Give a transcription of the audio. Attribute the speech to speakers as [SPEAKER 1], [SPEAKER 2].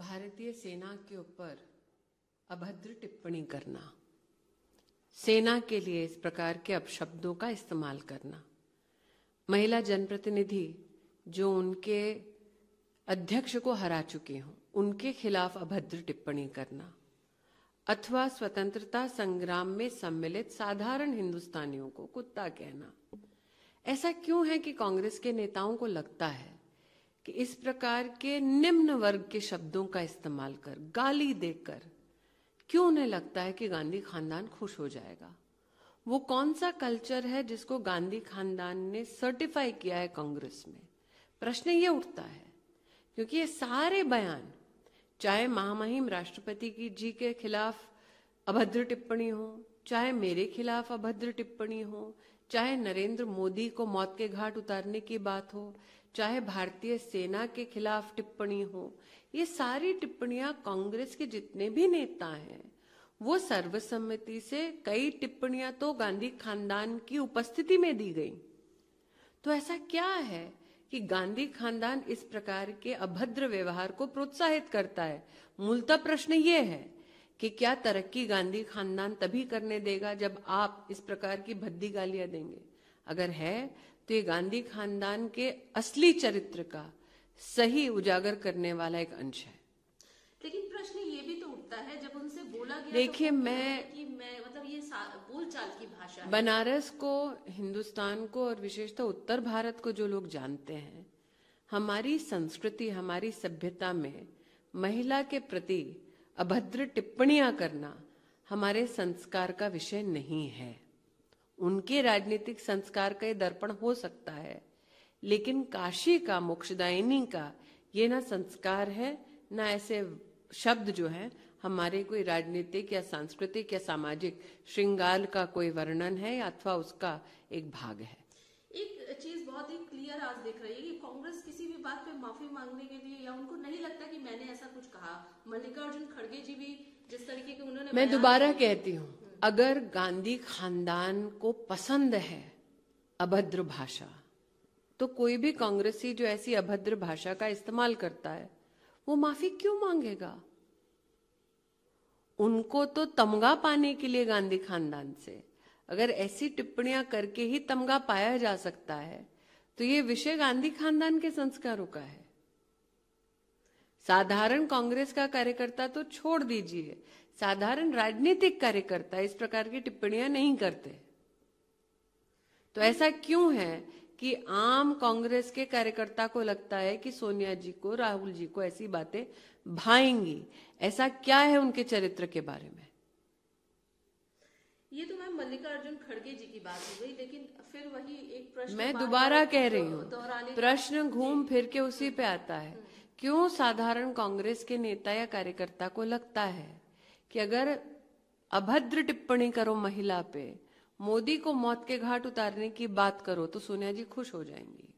[SPEAKER 1] भारतीय सेना के ऊपर अभद्र टिप्पणी करना सेना के लिए इस प्रकार के अपशब्दों का इस्तेमाल करना महिला जनप्रतिनिधि जो उनके अध्यक्ष को हरा चुके हों उनके खिलाफ अभद्र टिप्पणी करना अथवा स्वतंत्रता संग्राम में सम्मिलित साधारण हिंदुस्तानियों को कुत्ता कहना ऐसा क्यों है कि कांग्रेस के नेताओं को लगता है कि इस प्रकार के निम्न वर्ग के शब्दों का इस्तेमाल कर गाली देकर क्यों उन्हें लगता है कि गांधी खानदान खुश हो जाएगा वो कौन सा कल्चर है जिसको गांधी खानदान ने सर्टिफाई किया है कांग्रेस में प्रश्न ये उठता है क्योंकि ये सारे बयान चाहे महामहिम राष्ट्रपति की जी के खिलाफ अभद्र टिप्पणी हो चाहे मेरे खिलाफ अभद्र टिप्पणी हो चाहे नरेंद्र मोदी को मौत के घाट उतारने की बात हो चाहे भारतीय सेना के खिलाफ टिप्पणी हो ये सारी टिप्पणियां कांग्रेस के जितने भी नेता हैं वो सर्वसम्मति से कई टिप्पणियां तो गांधी खानदान की उपस्थिति में दी गई तो ऐसा क्या है कि गांधी खानदान इस प्रकार के अभद्र व्यवहार को प्रोत्साहित करता है मूलतः प्रश्न ये है कि क्या तरक्की गांधी खानदान तभी करने देगा जब आप इस प्रकार की भद्दी गालियां देंगे अगर है तो ये गांधी खानदान के असली चरित्र का सही उजागर करने वाला एक अंश है
[SPEAKER 2] लेकिन प्रश्न ये भी तो उठता है जब उनसे बोला गया तो देखिए तो मैं कि मैं मतलब ये बोलचाल की भाषा बनारस
[SPEAKER 1] को हिंदुस्तान को और विशेषतः उत्तर भारत को जो लोग जानते हैं हमारी संस्कृति हमारी सभ्यता में महिला के प्रति अभद्र टिप्पणियां करना हमारे संस्कार का विषय नहीं है उनके राजनीतिक संस्कार का ये दर्पण हो सकता है लेकिन काशी का मोक्षदायिनी का ये ना संस्कार है ना ऐसे शब्द जो है हमारे कोई राजनीतिक या सांस्कृतिक या सामाजिक श्रृंगाल का कोई वर्णन है अथवा उसका एक भाग है
[SPEAKER 2] एक चीज बहुत ही क्लियर आज दिख रही है कि कांग्रेस किसी भी बात पे माफी मांगने के लिए या उनको नहीं लगता कि मैंने ऐसा कुछ कहा मल्लिकार्जुन खड़गे जी भी जिस तरीके के उन्होंने मैं दोबारा कहती
[SPEAKER 1] हूँ अगर गांधी खानदान को पसंद है अभद्र भाषा तो कोई भी कांग्रेसी जो ऐसी अभद्र भाषा का इस्तेमाल करता है वो माफी क्यों मांगेगा उनको तो तमगा पाने के लिए गांधी खानदान से अगर ऐसी टिप्पणियां करके ही तमगा पाया जा सकता है तो ये विषय गांधी खानदान के संस्कारों का है साधारण कांग्रेस का कार्यकर्ता तो छोड़ दीजिए साधारण राजनीतिक कार्यकर्ता इस प्रकार की टिप्पणियां नहीं करते तो ऐसा क्यों है कि आम कांग्रेस के कार्यकर्ता को लगता है कि सोनिया जी को राहुल जी को ऐसी बातें भाएंगी ऐसा क्या है उनके चरित्र के बारे में
[SPEAKER 2] ये तो मैम मल्लिकार्जुन खड़गे जी की बात हो गई लेकिन फिर वही एक प्रश्न मैं दोबारा कह तो रही
[SPEAKER 1] हूँ प्रश्न घूम फिर के उसी पे आता है क्यों साधारण कांग्रेस के नेता या कार्यकर्ता को लगता है कि अगर अभद्र टिप्पणी करो महिला पे मोदी को मौत के घाट उतारने की बात करो तो सोनिया जी खुश हो जाएंगी